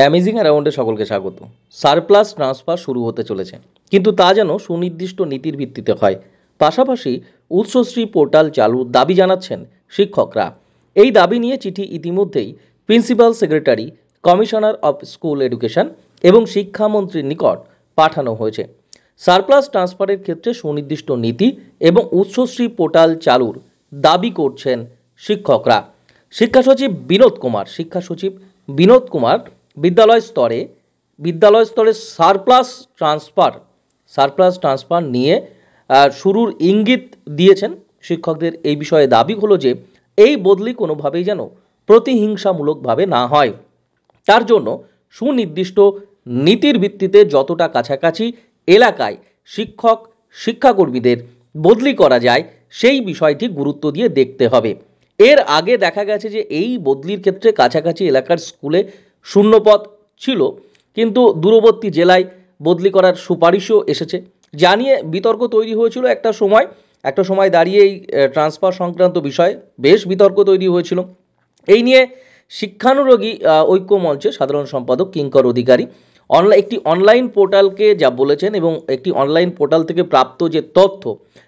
amazing অ্যারাউন্ডে সকলকে স্বাগত surplus transfer শুরু হতে চলেছে কিন্তু তা যেন সুনির্দিষ্ট নীতির ভিত্তিতে হয় পাশাপাশি উৎসশ্রী পোর্টাল চালু দাবি জানাচ্ছেন শিক্ষকরা এই দাবি নিয়ে চিঠি ইতিমধ্যেই principal secretary commissioner of school education এবং শিক্ষামন্ত্রীর নিকট পাঠানো হয়েছে সারপ্লাস ট্রান্সফারের ক্ষেত্রে সুনির্দিষ্ট নীতি এবং উৎসশ্রী পোর্টাল চালুর দাবি করছেন শিক্ষকরা শিক্ষা সচিব বিনোদ কুমার শিক্ষা সচিব বিনোদ কুমার বিদ্যালয় স্তরে বিদ্যালয় স্তরে সারপ্লাস ট্রান্সফার সারপ্লাস ট্রান্সফার নিয়ে শুরুর ইঙ্গিত দিয়েছেন শিক্ষকদের এই বিষয়ে দাবি হলো যে এই বদলি কোনোভাবেই যেন প্রতিহিংসামূলকভাবে না হয় তার জন্য সুনির্দিষ্ট নীতির ভিত্তিতে যতটা কাছাকাছি এলাকায় শিক্ষক শিক্ষাকর্মীদের বদলি করা যায় সেই বিষয়টি গুরুত্ব দিয়ে দেখতে হবে এর আগে দেখা গেছে যে এই বদলির ক্ষেত্রে কাছাকাছি এলাকার স্কুলে শূন্যপদ ছিল কিন্তু দূরবর্তী জেলায় বদলি করার সুপারিশও এসেছে জানিয়ে বিতর্ক তৈরি হয়েছিল একটা সময় একটা সময় দাঁড়িয়ে এই ট্রান্সফার সংক্রান্ত বিষয়ে বেশ বিতর্ক তৈরি হয়েছিল এই নিয়ে শিক্ষানুরোগী ঐক্য মঞ্চের সাধারণ সম্পাদক কিঙ্কর অধিকারী অনলাইন একটি অনলাইন পোর্টালকে যা বলেছেন এবং একটি অনলাইন পোর্টাল থেকে প্রাপ্ত যে তথ্য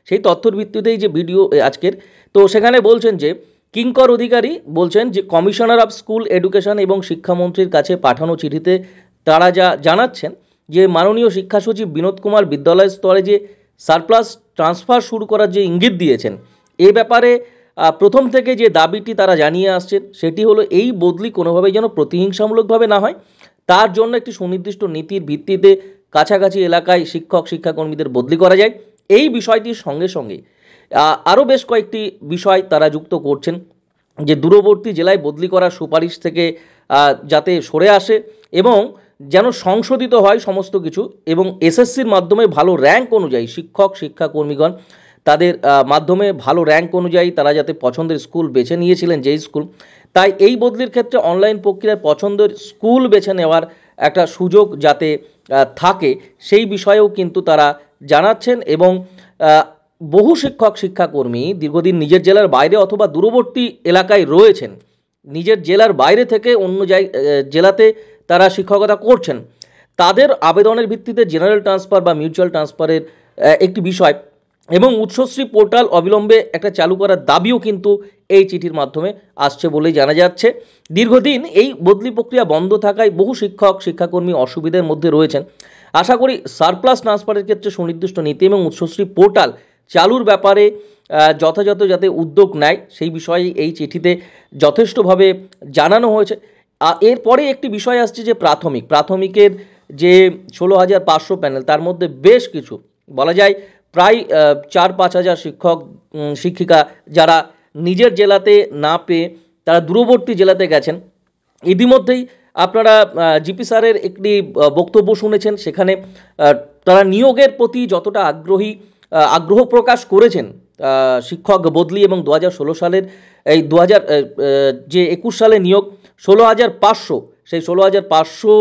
সেই তথ্যর ভিত্তিতেই যে ভিডিও আজকের তো সেখানে বলছেন যে কিঙ্কর অধিকারী বলছেন যে কমিশনার অফ স্কুল এডুকেশন এবং শিক্ষামন্ত্রীর কাছে পাঠানো চিঠিতে তারা যা জানাচ্ছেন যে মাননীয় শিক্ষা সচিব বিনোদ কুমার বিদ্যালয় স্তরে যে সারপ্লাস ট্রান্সফার শুরু করার যে ইঙ্গিত দিয়েছেন এ ব্যাপারে প্রথম থেকে যে দাবিটি তারা জানিয়ে আসছেন সেটি হলো এই বদলি কোনোভাবেই যেন প্রতিহিংসামূলকভাবে না হয় তার জন্য একটি সুনির্দিষ্ট নীতির ভিত্তিতে কাছাকাছি এলাকায় শিক্ষক শিক্ষাকর্মীদের বদলি করা যায় এই বিষয়টির সঙ্গে সঙ্গে আরও বেশ কয়েকটি বিষয় তারা যুক্ত করছেন যে দূরবর্তী জেলায় বদলি করার সুপারিশ থেকে যাতে সরে আসে এবং যেন সংশোধিত হয় সমস্ত কিছু এবং এসএসসির মাধ্যমে ভালো র্যাঙ্ক অনুযায়ী শিক্ষক শিক্ষাকর্মীগণ তাদের মাধ্যমে ভালো র্যাঙ্ক অনুযায়ী তারা যাতে পছন্দের স্কুল বেছে নিয়েছিলেন যেই স্কুল তাই এই বদলির ক্ষেত্রে অনলাইন প্রক্রিয়ায় পছন্দের স্কুল বেছে নেওয়ার একটা সুযোগ যাতে থাকে সেই বিষয়েও কিন্তু তারা জানাচ্ছেন এবং বহু শিক্ষক শিক্ষাকর্মী দীর্ঘদিন নিজের জেলার বাইরে অথবা দূরবর্তী এলাকায় রয়েছেন নিজের জেলার বাইরে থেকে অন্য জেলাতে তারা শিক্ষকতা করছেন তাদের আবেদনের ভিত্তিতে জেনারেল ট্রান্সফার বা মিউচুয়াল ট্রান্সফারের একটি বিষয় এবং উৎসশ্রী পোর্টাল অবিলম্বে একটা চালু করার দাবিও কিন্তু এই চিঠির মাধ্যমে আসছে বলেই জানা যাচ্ছে দীর্ঘদিন এই বদলি প্রক্রিয়া বন্ধ থাকায় বহু শিক্ষক শিক্ষাকর্মী অসুবিধার মধ্যে রয়েছেন আশা করি সারপ্লাস ট্রান্সফারের ক্ষেত্রে সুনির্দিষ্ট নীতি এবং উৎসশ্রী পোর্টাল চালুর ব্যাপারে যথাযথ যাতে উদ্যোগ নেয় সেই বিষয়ে এই চিঠিতে যথেষ্টভাবে জানানো হয়েছে এরপরে একটি বিষয় আসছে যে প্রাথমিক প্রাথমিকের যে ষোলো হাজার পাঁচশো প্যানেল তার মধ্যে বেশ কিছু বলা যায় প্রায় চার পাঁচ হাজার শিক্ষক শিক্ষিকা যারা নিজের জেলাতে না পেয়ে তারা দূরবর্তী জেলাতে গেছেন ইতিমধ্যেই আপনারা জিপি স্যারের একটি বক্তব্য শুনেছেন সেখানে তারা নিয়োগের প্রতি যতটা আগ্রহী আগ্রহ প্রকাশ করেছেন শিক্ষক বদলি এবং দু সালের এই দু যে একুশ সালে নিয়োগ ষোলো হাজার পাঁচশো সেই ষোলো হাজার পাঁচশো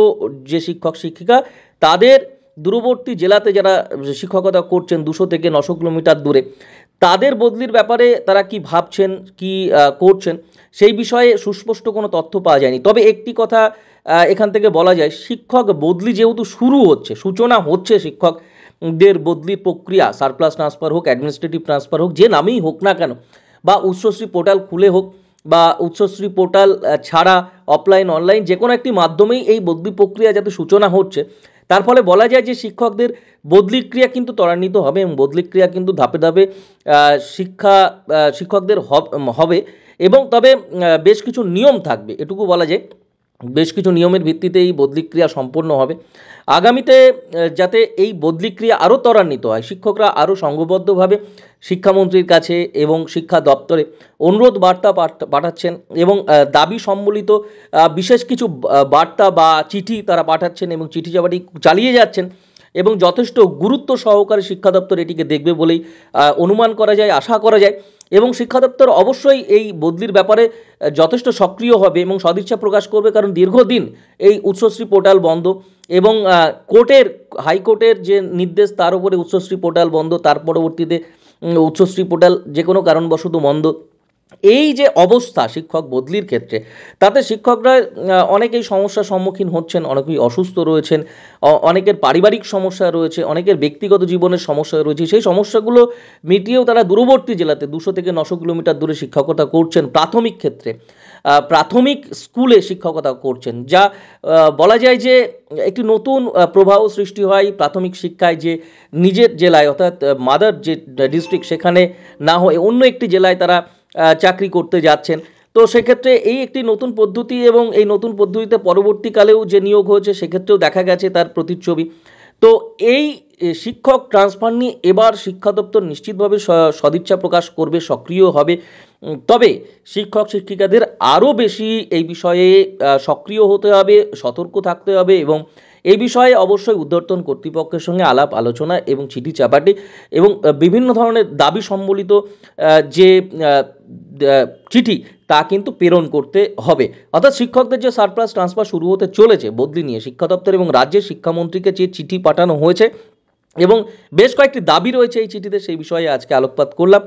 যে শিক্ষক শিক্ষিকা তাদের দূরবর্তী জেলাতে যারা শিক্ষকতা করছেন দুশো থেকে নশো কিলোমিটার দূরে তাদের বদলির ব্যাপারে তারা কি ভাবছেন কি করছেন সেই বিষয়ে সুস্পষ্ট কোনো তথ্য পাওয়া যায়নি তবে একটি কথা এখান থেকে বলা যায় শিক্ষক বদলি যেহেতু শুরু হচ্ছে সূচনা হচ্ছে শিক্ষক দের বদলি প্রক্রিয়া সারপ্লাস ট্রান্সফার হোক অ্যাডমিনিস্ট্রেটিভ ট্রান্সফার হোক যে নামেই হোক না কেন বা উচ্চশ্রী পোর্টাল খুলে হোক বা উচ্চশ্রী পোর্টাল ছাড়া অফলাইন অনলাইন যে কোনো একটি মাধ্যমেই এই বদলি প্রক্রিয়া যাতে সূচনা হচ্ছে তার ফলে বলা যায় যে শিক্ষকদের বদলি ক্রিয়া কিন্তু ত্বরান্বিত হবে এবং বদলি ক্রিয়া কিন্তু ধাপে ধাপে শিক্ষা শিক্ষকদের হবে এবং তবে বেশ কিছু নিয়ম থাকবে এটুকু বলা যায় বেশ কিছু নিয়মের ভিত্তিতে এই বদলিক্রিয়া সম্পন্ন হবে আগামীতে যাতে এই বদলিক্রিয়া আরও ত্বরান্বিত হয় শিক্ষকরা আরও সংঘবদ্ধভাবে শিক্ষামন্ত্রীর কাছে এবং শিক্ষা দপ্তরে অনুরোধ বার্তা পাঠাচ্ছেন এবং দাবি সম্বলিত বিশেষ কিছু বার্তা বা চিঠি তারা পাঠাচ্ছেন এবং চিঠি চাপাটি চালিয়ে যাচ্ছেন এবং যথেষ্ট গুরুত্ব সহকারে শিক্ষা দপ্তর এটিকে দেখবে বলেই অনুমান করা যায় আশা করা যায় এবং শিক্ষা দপ্তর অবশ্যই এই বদলির ব্যাপারে যথেষ্ট সক্রিয় হবে এবং সদিচ্ছা প্রকাশ করবে কারণ দীর্ঘদিন এই উচ্চশ্রী পোর্টাল বন্ধ এবং কোর্টের হাইকোর্টের যে নির্দেশ তার উপরে উচ্চশ্রী পোর্টাল বন্ধ তার পরবর্তীতে উচ্চশ্রী পোর্টাল যে কোনো কারণবশত বন্ধ এই যে অবস্থা শিক্ষক বদলির ক্ষেত্রে তাতে শিক্ষকরা অনেকেই সমস্যার সম্মুখীন হচ্ছেন অনেকেই অসুস্থ রয়েছেন অনেকের পারিবারিক সমস্যা রয়েছে অনেকের ব্যক্তিগত জীবনের সমস্যা রয়েছে সেই সমস্যাগুলো মিটিয়েও তারা দূরবর্তী জেলাতে দুশো থেকে নশো কিলোমিটার দূরে শিক্ষকতা করছেন প্রাথমিক ক্ষেত্রে প্রাথমিক স্কুলে শিক্ষকতা করছেন যা বলা যায় যে একটি নতুন প্রবাহ সৃষ্টি হয় প্রাথমিক শিক্ষায় যে নিজের জেলায় অর্থাৎ মাদার যে ডিস্ট্রিক্ট সেখানে না হয়ে অন্য একটি জেলায় তারা চাকরি করতে যাচ্ছেন তো সেক্ষেত্রে এই একটি নতুন পদ্ধতি এবং এই নতুন পদ্ধতিতে পরবর্তীকালেও যে নিয়োগ হয়েছে সেক্ষেত্রেও দেখা গেছে তার প্রতিচ্ছবি তো এই শিক্ষক ট্রান্সফার নিয়ে এবার শিক্ষা দপ্তর নিশ্চিতভাবে সদিচ্ছা প্রকাশ করবে সক্রিয় হবে তবে শিক্ষক শিক্ষিকাদের আরও বেশি এই বিষয়ে সক্রিয় হতে হবে সতর্ক থাকতে হবে এবং এ বিষয়ে অবশ্যই উদ্ধর্তন কর্তৃপক্ষের সঙ্গে আলাপ আলোচনা এবং চিঠি চাপাটি এবং বিভিন্ন ধরনের দাবি সম্বলিত যে চিঠি তা কিন্তু প্রেরণ করতে হবে অর্থাৎ শিক্ষকদের যে সারপ্লাস ট্রান্সফার শুরু হতে চলেছে বদলি নিয়ে শিক্ষা দপ্তর এবং রাজ্যের শিক্ষামন্ত্রীকে যে চিঠি পাঠানো হয়েছে এবং বেশ কয়েকটি দাবি রয়েছে এই চিঠিতে সেই বিষয়ে আজকে আলোকপাত করলাম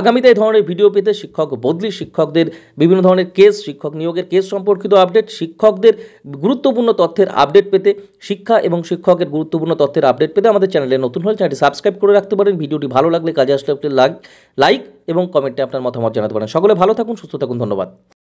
আগামীতে এই ধরনের ভিডিও পেতে শিক্ষক বদলি শিক্ষকদের বিভিন্ন ধরনের কেস শিক্ষক নিয়োগের কেস সম্পর্কিত আপডেট শিক্ষকদের গুরুত্বপূর্ণ তথ্যের আপডেট পেতে শিক্ষা এবং শিক্ষকের গুরুত্বপূর্ণ তথ্যের আপডেট পেতে আমাদের চ্যানেলে নতুন হলে চ্যানেলটি সাবস্ক্রাইব করে রাখতে পারেন ভিডিওটি ভালো লাগলে কাজে আসলে লাইক এবং কমেন্টে আপনার মতামত জানাতে পারেন সকলে ভালো থাকুন সুস্থ থাকুন ধন্যবাদ